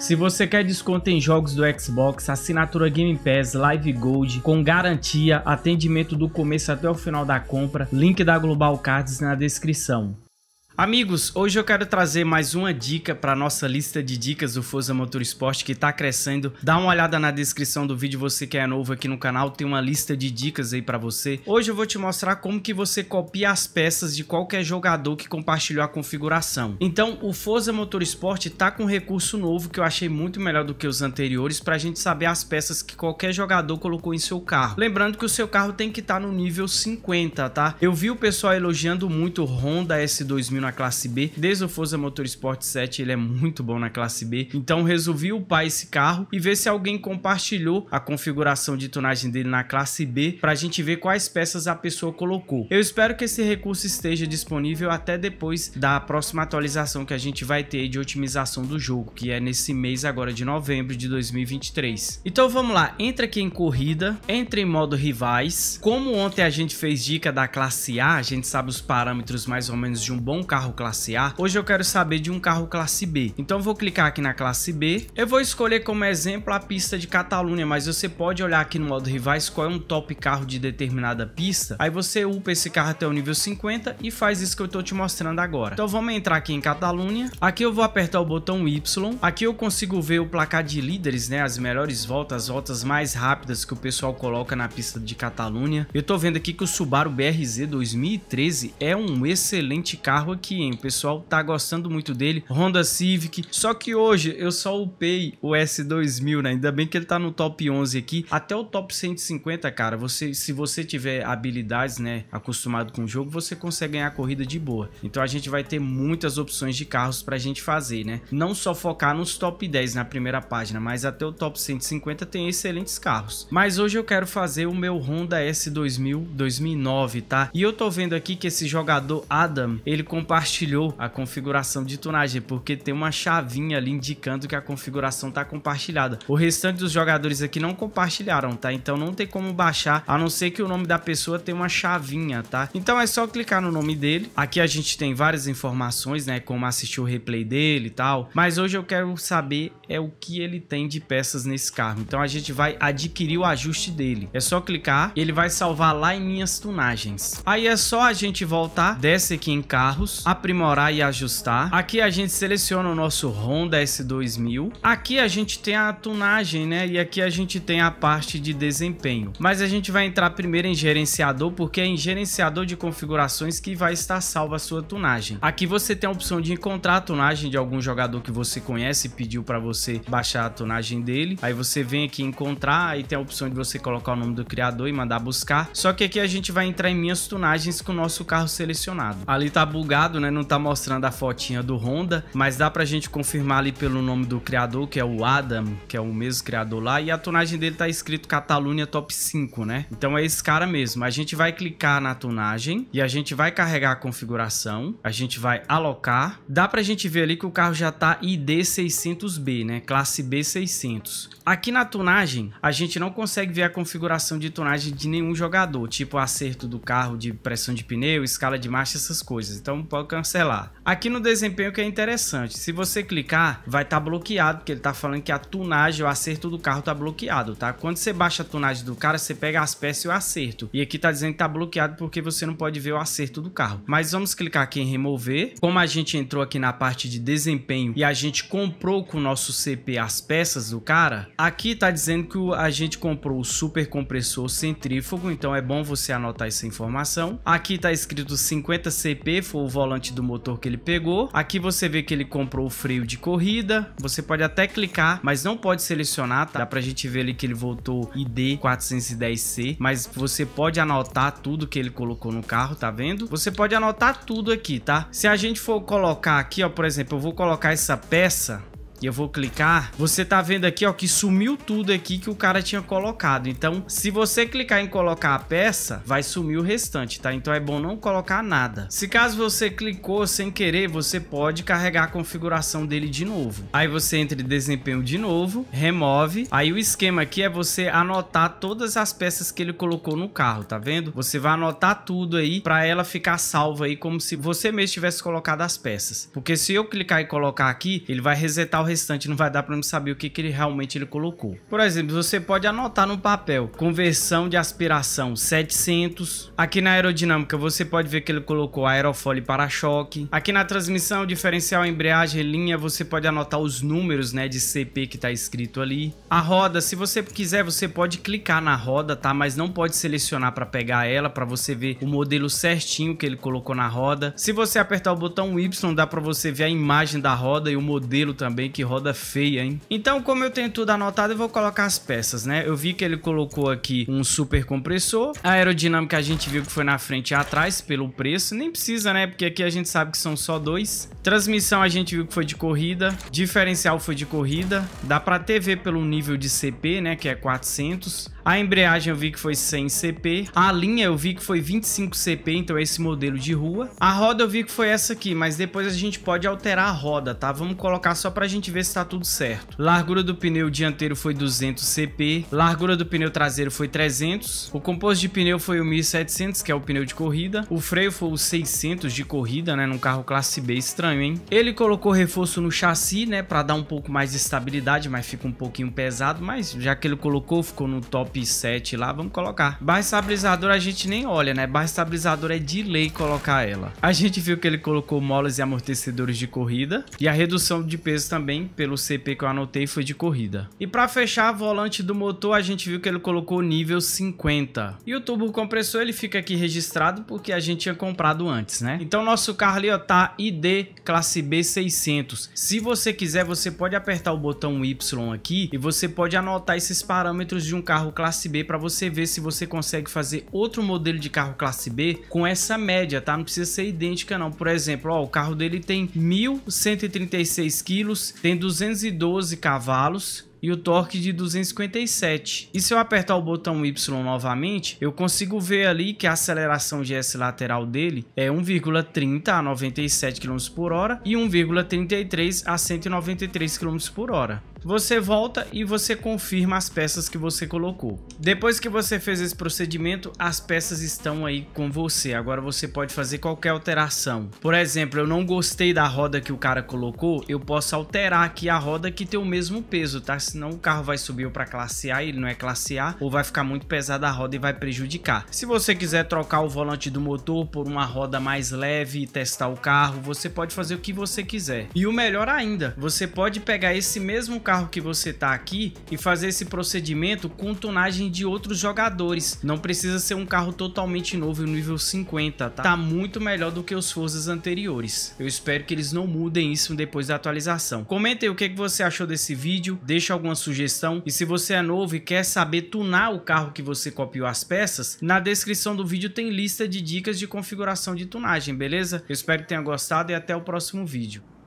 Se você quer desconto em jogos do Xbox, assinatura Game Pass, Live Gold, com garantia, atendimento do começo até o final da compra, link da Global Cards na descrição. Amigos, hoje eu quero trazer mais uma dica para nossa lista de dicas do Forza Motorsport que está crescendo. Dá uma olhada na descrição do vídeo, você que é novo aqui no canal, tem uma lista de dicas aí para você. Hoje eu vou te mostrar como que você copia as peças de qualquer jogador que compartilhou a configuração. Então, o Forza Motorsport está com um recurso novo que eu achei muito melhor do que os anteriores para a gente saber as peças que qualquer jogador colocou em seu carro. Lembrando que o seu carro tem que estar tá no nível 50, tá? Eu vi o pessoal elogiando muito o Honda S2000 na classe B. Desde o Forza Motorsport 7 ele é muito bom na classe B. Então resolvi upar esse carro e ver se alguém compartilhou a configuração de tunagem dele na classe B para a gente ver quais peças a pessoa colocou. Eu espero que esse recurso esteja disponível até depois da próxima atualização que a gente vai ter de otimização do jogo, que é nesse mês agora de novembro de 2023. Então vamos lá, entra aqui em corrida, entra em modo rivais. Como ontem a gente fez dica da classe A, a gente sabe os parâmetros mais ou menos de um bom carro carro classe A, hoje eu quero saber de um carro classe B. Então vou clicar aqui na classe B. Eu vou escolher como exemplo a pista de Catalunha, mas você pode olhar aqui no modo rivais qual é um top carro de determinada pista. Aí você upa esse carro até o nível 50 e faz isso que eu tô te mostrando agora. Então vamos entrar aqui em Catalunha. Aqui eu vou apertar o botão Y. Aqui eu consigo ver o placar de líderes, né? As melhores voltas, as voltas mais rápidas que o pessoal coloca na pista de Catalunha. Eu tô vendo aqui que o Subaru BRZ 2013 é um excelente carro que o pessoal tá gostando muito dele, Honda Civic, só que hoje eu só upei o S2000, né? Ainda bem que ele tá no top 11 aqui, até o top 150, cara, você, se você tiver habilidades, né, acostumado com o jogo, você consegue ganhar a corrida de boa. Então a gente vai ter muitas opções de carros pra gente fazer, né? Não só focar nos top 10 na primeira página, mas até o top 150 tem excelentes carros. Mas hoje eu quero fazer o meu Honda S2000 2009, tá? E eu tô vendo aqui que esse jogador Adam, ele comprou compartilhou a configuração de tunagem, porque tem uma chavinha ali indicando que a configuração está compartilhada. O restante dos jogadores aqui não compartilharam, tá? Então não tem como baixar, a não ser que o nome da pessoa tenha uma chavinha, tá? Então é só clicar no nome dele. Aqui a gente tem várias informações, né? Como assistir o replay dele e tal. Mas hoje eu quero saber é o que ele tem de peças nesse carro. Então a gente vai adquirir o ajuste dele. É só clicar, ele vai salvar lá em minhas tunagens. Aí é só a gente voltar, desce aqui em carros, aprimorar e ajustar. Aqui a gente seleciona o nosso Honda S2000. Aqui a gente tem a tunagem, né? E aqui a gente tem a parte de desempenho. Mas a gente vai entrar primeiro em gerenciador, porque é em gerenciador de configurações que vai estar salva a sua tunagem. Aqui você tem a opção de encontrar a tunagem de algum jogador que você conhece e pediu para você baixar a tunagem dele. Aí você vem aqui encontrar, aí tem a opção de você colocar o nome do criador e mandar buscar. Só que aqui a gente vai entrar em minhas tunagens com o nosso carro selecionado. Ali tá bugado né? Não tá mostrando a fotinha do Honda, mas dá pra gente confirmar ali pelo nome do criador, que é o Adam, que é o mesmo criador lá, e a tonagem dele tá escrito Catalunha Top 5, né? Então é esse cara mesmo. A gente vai clicar na tonagem e a gente vai carregar a configuração, a gente vai alocar. Dá pra gente ver ali que o carro já tá ID600B, né? Classe B600. Aqui na tonagem, a gente não consegue ver a configuração de tonagem de nenhum jogador, tipo acerto do carro de pressão de pneu, escala de marcha, essas coisas. Então cancelar. Aqui no desempenho que é interessante, se você clicar, vai estar tá bloqueado, porque ele está falando que a tunagem, o acerto do carro está bloqueado, tá? Quando você baixa a tunagem do cara, você pega as peças e o acerto. E aqui está dizendo que está bloqueado porque você não pode ver o acerto do carro. Mas vamos clicar aqui em remover. Como a gente entrou aqui na parte de desempenho e a gente comprou com o nosso CP as peças do cara, aqui está dizendo que a gente comprou o super compressor centrífugo, então é bom você anotar essa informação. Aqui está escrito 50 CP, foi o volume volante do motor que ele pegou. Aqui você vê que ele comprou o freio de corrida. Você pode até clicar, mas não pode selecionar, tá? Dá pra gente ver ali que ele voltou ID 410C, mas você pode anotar tudo que ele colocou no carro, tá vendo? Você pode anotar tudo aqui, tá? Se a gente for colocar aqui, ó, por exemplo, eu vou colocar essa peça e eu vou clicar, você tá vendo aqui, ó, que sumiu tudo aqui que o cara tinha colocado. Então, se você clicar em colocar a peça, vai sumir o restante, tá? Então é bom não colocar nada. Se caso você clicou sem querer, você pode carregar a configuração dele de novo. Aí você entra em desempenho de novo, remove. Aí o esquema aqui é você anotar todas as peças que ele colocou no carro, tá vendo? Você vai anotar tudo aí para ela ficar salva aí como se você mesmo tivesse colocado as peças. Porque se eu clicar e colocar aqui, ele vai resetar o restante não vai dar para não saber o que, que ele realmente ele colocou. Por exemplo, você pode anotar no papel conversão de aspiração 700. Aqui na aerodinâmica você pode ver que ele colocou aerofólio para-choque. Aqui na transmissão, diferencial, embreagem, linha, você pode anotar os números né, de CP que está escrito ali. A roda, se você quiser, você pode clicar na roda, tá? Mas não pode selecionar para pegar ela, para você ver o modelo certinho que ele colocou na roda. Se você apertar o botão Y, dá para você ver a imagem da roda e o modelo também que que roda feia, hein? Então, como eu tenho tudo anotado, eu vou colocar as peças, né? Eu vi que ele colocou aqui um super compressor. A aerodinâmica a gente viu que foi na frente e atrás, pelo preço. Nem precisa, né? Porque aqui a gente sabe que são só dois. Transmissão a gente viu que foi de corrida. Diferencial foi de corrida. Dá pra TV pelo nível de CP, né? Que é 400. A embreagem eu vi que foi 100 CP. A linha eu vi que foi 25 CP, então é esse modelo de rua. A roda eu vi que foi essa aqui, mas depois a gente pode alterar a roda, tá? Vamos colocar só pra gente ver se tá tudo certo. Largura do pneu dianteiro foi 200 CP. Largura do pneu traseiro foi 300. O composto de pneu foi o 1700, que é o pneu de corrida. O freio foi o 600 de corrida, né? Num carro classe B estranho, hein? Ele colocou reforço no chassi, né? Pra dar um pouco mais de estabilidade, mas fica um pouquinho pesado. Mas já que ele colocou, ficou no top 7 lá, vamos colocar. Barra estabilizadora a gente nem olha, né? Barra estabilizadora é de lei colocar ela. A gente viu que ele colocou molas e amortecedores de corrida. E a redução de peso também, pelo CP que eu anotei, foi de corrida. E para fechar, volante do motor, a gente viu que ele colocou nível 50. E o tubo compressor, ele fica aqui registrado porque a gente tinha comprado antes, né? Então nosso carro ali, ó, tá ID classe B600. Se você quiser, você pode apertar o botão Y aqui e você pode anotar esses parâmetros de um carro classe classe B para você ver se você consegue fazer outro modelo de carro classe B com essa média, tá? Não precisa ser idêntica não. Por exemplo, ó, o carro dele tem 1.136 quilos, tem 212 cavalos, e o torque de 257. E se eu apertar o botão Y novamente, eu consigo ver ali que a aceleração GS lateral dele é 1,30 a 97 km por hora e 1,33 a 193 km por hora. Você volta e você confirma as peças que você colocou. Depois que você fez esse procedimento, as peças estão aí com você. Agora você pode fazer qualquer alteração. Por exemplo, eu não gostei da roda que o cara colocou, eu posso alterar aqui a roda que tem o mesmo peso, tá? senão o carro vai subir para classe A, ele não é classe A, ou vai ficar muito pesado a roda e vai prejudicar. Se você quiser trocar o volante do motor por uma roda mais leve e testar o carro, você pode fazer o que você quiser. E o melhor ainda, você pode pegar esse mesmo carro que você tá aqui e fazer esse procedimento com tunagem de outros jogadores. Não precisa ser um carro totalmente novo, nível 50, tá? Tá muito melhor do que os Forzas anteriores. Eu espero que eles não mudem isso depois da atualização. Comentem o que você achou desse vídeo, deixa alguma sugestão. E se você é novo e quer saber tunar o carro que você copiou as peças, na descrição do vídeo tem lista de dicas de configuração de tunagem, beleza? Eu espero que tenha gostado e até o próximo vídeo.